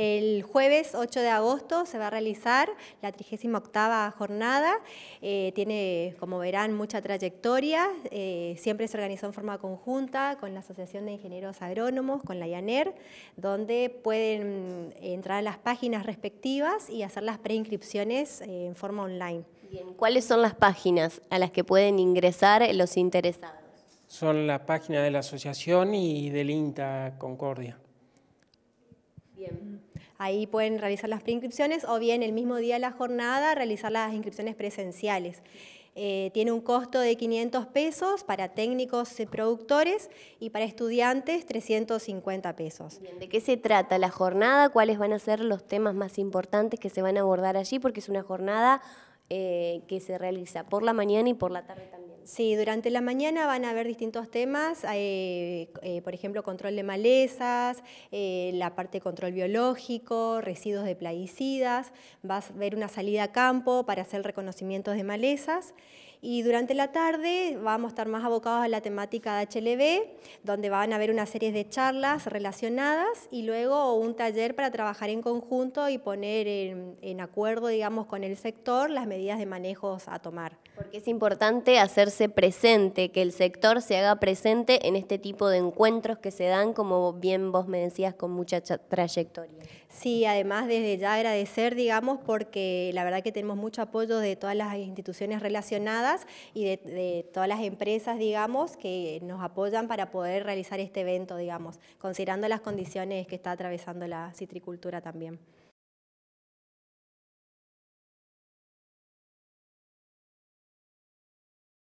El jueves 8 de agosto se va a realizar la 38 jornada. Eh, tiene, como verán, mucha trayectoria. Eh, siempre se organizó en forma conjunta con la Asociación de Ingenieros Agrónomos, con la IANER, donde pueden entrar a las páginas respectivas y hacer las preinscripciones eh, en forma online. ¿cuáles son las páginas a las que pueden ingresar los interesados? Son la página de la asociación y del INTA Concordia. Bien. Ahí pueden realizar las preinscripciones o bien el mismo día de la jornada realizar las inscripciones presenciales. Eh, tiene un costo de 500 pesos para técnicos productores y para estudiantes 350 pesos. ¿De qué se trata la jornada? ¿Cuáles van a ser los temas más importantes que se van a abordar allí? Porque es una jornada eh, que se realiza por la mañana y por la tarde también. Sí, durante la mañana van a haber distintos temas, eh, eh, por ejemplo, control de malezas, eh, la parte de control biológico, residuos de plaguicidas, vas a ver una salida a campo para hacer reconocimientos de malezas. Y durante la tarde vamos a estar más abocados a la temática de HLB, donde van a haber una serie de charlas relacionadas y luego un taller para trabajar en conjunto y poner en, en acuerdo, digamos, con el sector las medidas de manejos a tomar. Porque es importante hacerse presente, que el sector se haga presente en este tipo de encuentros que se dan, como bien vos me decías, con mucha trayectoria. Sí, además desde ya agradecer, digamos, porque la verdad que tenemos mucho apoyo de todas las instituciones relacionadas y de todas las empresas, digamos, que nos apoyan para poder realizar este evento, digamos, considerando las condiciones que está atravesando la citricultura también.